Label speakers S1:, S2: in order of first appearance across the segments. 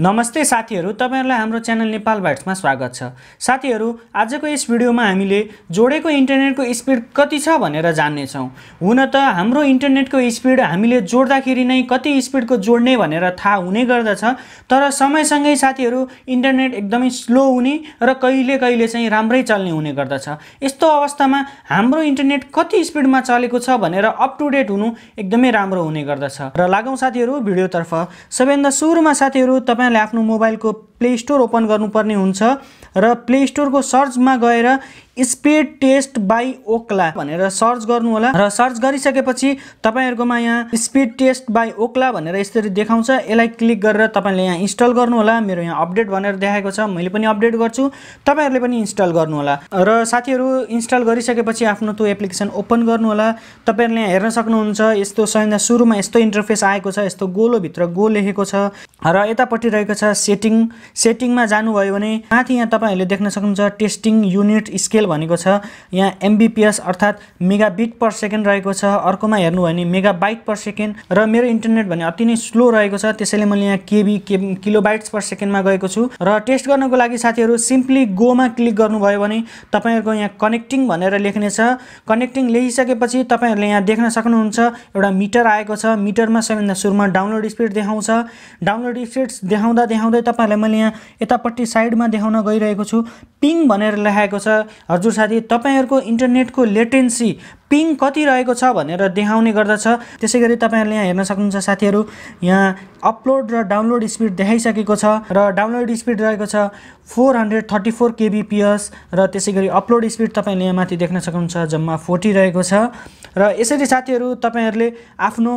S1: नमस्ते साथीहरू तपाईँहरूलाई हाम्रो च्यानल नेपाल बाइट्समा स्वागत छ साथीहरू आजको यस भिडियोमा हामीले जोडेको इन्टरनेटको स्पिड कति छ भनेर जान्नेछौँ हुन त हाम्रो इन्टरनेटको स्पिड हामीले जोड्दाखेरि नै कति स्पिडको जोड्ने भनेर थाहा हुने गर्दछ तर समयसँगै साथीहरू इन्टरनेट एकदमै स्लो हुने र कहिले कहिले चाहिँ राम्रै चल्ने हुने गर्दछ यस्तो अवस्थामा हाम्रो इन्टरनेट कति स्पिडमा चलेको छ भनेर अप टु डेट हुनु एकदमै राम्रो हुने गर्दछ र लागौँ साथीहरू भिडियोतर्फ सबैभन्दा सुरुमा साथीहरू तपाईँ चैनल मोबाइल को प्ले स्टोर ओपन गर्नुपर्ने हुन्छ र प्ले स्टोरको सर्चमा गएर स्पिड टेस्ट बाई ओक्ला भनेर सर्च गर्नुहोला र सर्च गरिसकेपछि तपाईँहरूकोमा यहाँ स्पिड टेस्ट बाई ओक्ला भनेर यसरी देखाउँछ यसलाई क्लिक गरेर तपाईँले यहाँ इन्स्टल गर्नुहोला मेरो यहाँ अपडेट भनेर देखाएको छ मैले पनि अपडेट गर्छु तपाईँहरूले पनि इन्स्टल गर्नुहोला र साथीहरू इन्स्टल गरिसकेपछि आफ्नो त्यो एप्लिकेसन ओपन गर्नुहोला तपाईँहरूले यहाँ हेर्न सक्नुहुन्छ यस्तो सयभन्दा सुरुमा यस्तो इन्टरफेस आएको छ यस्तो गोलोभित्र गो लेखेको छ र यतापट्टि रहेको छ सेटिङ सेटिङमा जानुभयो भने माथि यहाँ तपाईँहरूले देख्न सक्नुहुन्छ टेस्टिङ युनिट स्केल भनेको छ यहाँ एमबिपिएस अर्थात् मेगा बिट पर सेकेन्ड रहेको छ अर्कोमा हेर्नुभयो भने मेगा बाइट पर सेकेन्ड र मेरो इन्टरनेट भने अति नै स्लो रहेको छ त्यसैले मैले यहाँ केबी के किलो बाइट्स पर सेकेन्डमा गएको छु र टेस्ट गर्नको लागि साथीहरू सिम्पली गोमा क्लिक गर्नुभयो भने तपाईँहरूको यहाँ कनेक्टिङ भनेर लेख्नेछ कनेक्टिङ लेखिसकेपछि तपाईँहरूले यहाँ देख्न सक्नुहुन्छ एउटा मिटर आएको छ मिटरमा सबैभन्दा सुरुमा डाउनलोड स्पिड देखाउँछ डाउनलोड स्पिड देखाउँदा देखाउँदै तपाईँहरूलाई मैले यहाँ यतापट्टि साइडमा देखाउन गइरहेको छु पिङ भनेर लेखाएको छ हजुर साथी तपाईँहरूको इन्टरनेटको लेटेन्सी पिङ कति रहेको छ भनेर देखाउने गर्दछ त्यसै गरी तपाईँहरूले यहाँ हेर्न सक्नुहुन्छ साथीहरू यहाँ अपलोड र डाउनलोड स्पिड देखाइसकेको छ र डाउनलोड स्पिड रहेको छ four hundred thirty four kbps र त्यसै गरी अपलोड स्पिड तपाईँले यहाँ माथि देख्न सक्नुहुन्छ जम्मा फोर्टी रहेको छ र यसरी साथीहरू तपाईँहरूले आफ्नो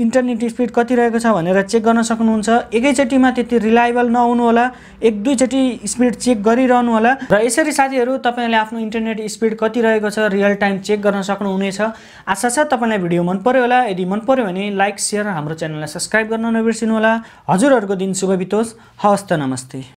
S1: इन्टरनेट स्पिड कति रहेको छ भनेर चेक गर्न सक्नुहुन्छ एकैचोटिमा त्यति रिलायबल होला एक दुईचोटि स्पिड चेक गरिरहनु होला र यसरी साथीहरू तपाईँले आफ्नो इन्टरनेट स्पिड कति रहेको छ रियल टाइम चेक गर्न सक्नुहुनेछ आशा छ तपाईँलाई भिडियो मन पऱ्यो होला यदि मन पऱ्यो भने लाइक सेयर हाम्रो च्यानललाई सब्सक्राइब गर्न नबिर्सिनु होला हजुरहरूको दिन शुभ बितोस् हवस् त नमस्ते